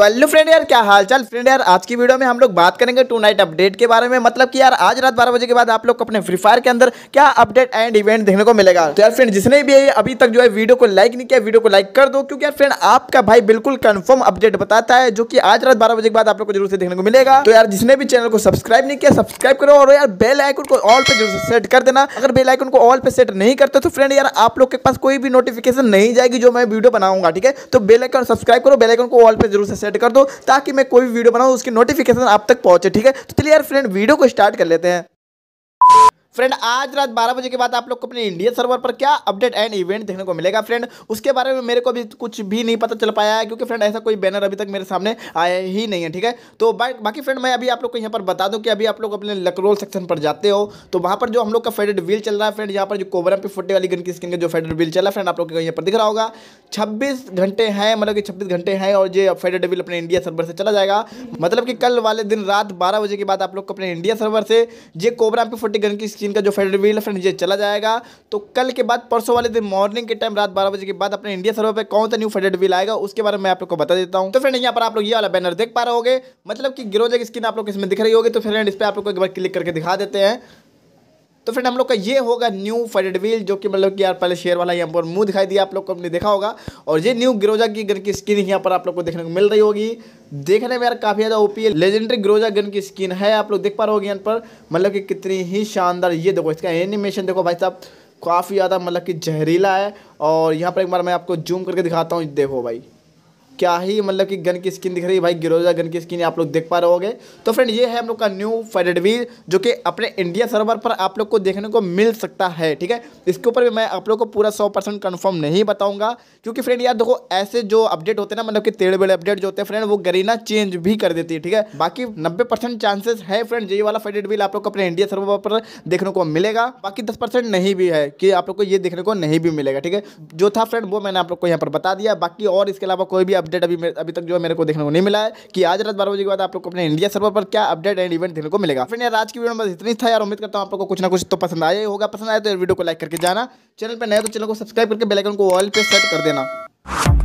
तो hello friend यार क्या हाल चाल फ्रेंड यार आज की वीडियो में हम लोग बात करेंगे टू नाइट अपडेट के बारे में मतलब कि यार आज रात बारह बजे के बाद आप लोग को अपने फ्री फायर के अंदर क्या अपडेट एंड इवेंट देखने को मिलेगा तो यार फ्रेंड जिसने भी अभी तक जो है वीडियो को लाइक नहीं किया वीडियो को लाइक कर दो क्योंकि यार फ्रेंड आपका भाई बिल्कुल कन्फर्म अपडेट बताता है जो कि आज रात बारह बजे के बाद आप लोग को जरूर से देखने को मिलेगा तो यार जिसने भी चैनल को सब्सक्राइब नहीं किया सब्सक्राइब करो और यार बेल आइकन को ऑल पे जरूर सेट कर देना अगर बेल आइकन को ऑल पे सेट नहीं करते तो फ्रेंड यार आप लोग के पास कोई भी नोटिफिकेशन नहीं जाएगी जो मैं वीडियो बनाऊंगा ठीक है तो बेल आइकन सब्सक्राइब करो बेल आइकन को ऑल पे जरूर से सेट कर दो ताकि मैं कोई भी वीडियो बनाऊँ उसकी नोटिफिकेशन आप तक पहुँचे ठीक है तो चलिए यार फ्रेंड वीडियो को स्टार्ट कर लेते हैं फ्रेंड आज रात बारह बजे के बाद आप लोग को अपने इंडिया सर्वर पर क्या अपडेट एंड इवेंट देखने को मिलेगा फ्रेंड उसके बारे में मेरे को भी कुछ भी नहीं पता चल पाया है क्योंकि फ्रेंड ऐसा कोई बैनर अभी तक मेरे सामने आया ही नहीं है ठीक है तो बा, बाकी फ्रेंड मैं अभी आप लोग को यहाँ पर बता दूँ कि अभी आप लोग अपने लकरोल सेक्शन पर जाते हो तो वहाँ पर जो हम लोग का फेडेड व्हील चल रहा है फ्रेंड यहाँ पर जो कोबरा पे फुटे वाली गन की स्किन का जो फेडेड व्हील चल रहा फ्रेंड आप लोग यहाँ पर दिख रहा होगा छब्बीस घंटे हैं मतलब कि छब्बीस घंटे हैं और ये फेडेड व्हील अपने इंडिया सर्वर से चला जाएगा मतलब कि कल वाले दिन रात बारह बजे के बाद आप लोग को अपने इंडिया सर्वर से ये कोबरा पे फोर्टी गन की चीन का जो फेडरल व्हील फ्रेंड ये चला जाएगा तो कल के बाद परसों वाले दिन मॉर्निंग के टाइम रात बारह बजे के बाद अपने इंडिया सर्वर पर कौन सा न्यू फेडरल व्हील आएगा उसके बारे में आप लोग को बता देता हूँ तो फ्रेंड यहाँ पर आप लोग ये वाला बैनर देख पा रहे हो मतलब कि गिरोजा की स्क्रीन आप लोग इसमें दिख रही होगी तो फ्रेंड इस पर आप लोग को एक बार क्लिक करके दिखा देते हैं तो फ्रेंड हम लोग का ये होगा न्यू फेडविल जो कि मतलब कि यार पहले शेयर वाला यहाँ पर मुंह दिखाई दिया आप लोग को हमने देखा होगा और ये न्यू ग्रोजा की गन की स्किन यहाँ पर आप लोग को देखने को मिल रही होगी देखने में यार काफ़ी ज़्यादा ओपी है लेजेंडरी ग्रोजा गन की स्किन है आप लोग देख पा रहे होगी यहाँ पर मतलब कि कितनी ही शानदार ये देखो इसका एनिमेशन देखो भाई साहब काफ़ी ज़्यादा मतलब कि जहरीला है और यहाँ पर एक बार मैं आपको जूम करके दिखाता हूँ देखो भाई क्या ही मतलब कि गन की स्किन दिख रही है भाई गिरोजा गन की स्किन आप लोग देख पा रहे होगे तो फ्रेंड ये है हम लोग का न्यू फाइटेड जो कि अपने इंडिया सर्वर पर आप लोग को देखने को मिल सकता है ठीक है इसके ऊपर भी मैं आप लोग को पूरा सौ परसेंट कन्फर्म नहीं बताऊंगा क्योंकि फ्रेंड यार देखो ऐसे जो अपडेट होते हैं ना मतलब कि तेड़ बेड़े अपडेट जो होते हैं फ्रेंड वो गरीना चेंज भी कर देती है ठीक है बाकी नब्बे परसेंट चांसेस है फ्रेंड ये वाला फाइटेड वील आप लोग को अपने इंडिया सर्वर पर देखने को मिलेगा बाकी दस नहीं भी है कि आप लोग को ये देखने को नहीं भी मिलेगा ठीक है जो था फ्रेंड वो मैंने आप लोग को यहाँ पर बता दिया बाकी और इसके अलावा कोई भी अपडेट अभी अभी तक जो है मेरे को देखने को नहीं मिला है कि आज रात बारह बजे के बाद आप लोग को अपने इंडिया सर्वर पर क्या अपडेट एंड इवेंट देखने को मिलेगा फिर यार आज की वीडियो में बस इतनी था यार उम्मीद करता हूँ आप लोग को कुछ ना कुछ तो पसंद आया होगा पसंद आया तो वीडियो को लाइक करके जाना चैनल पर नया तो चैनल को सब्सक्राइब करके बेलाइकन को ऑल पे सेट कर देना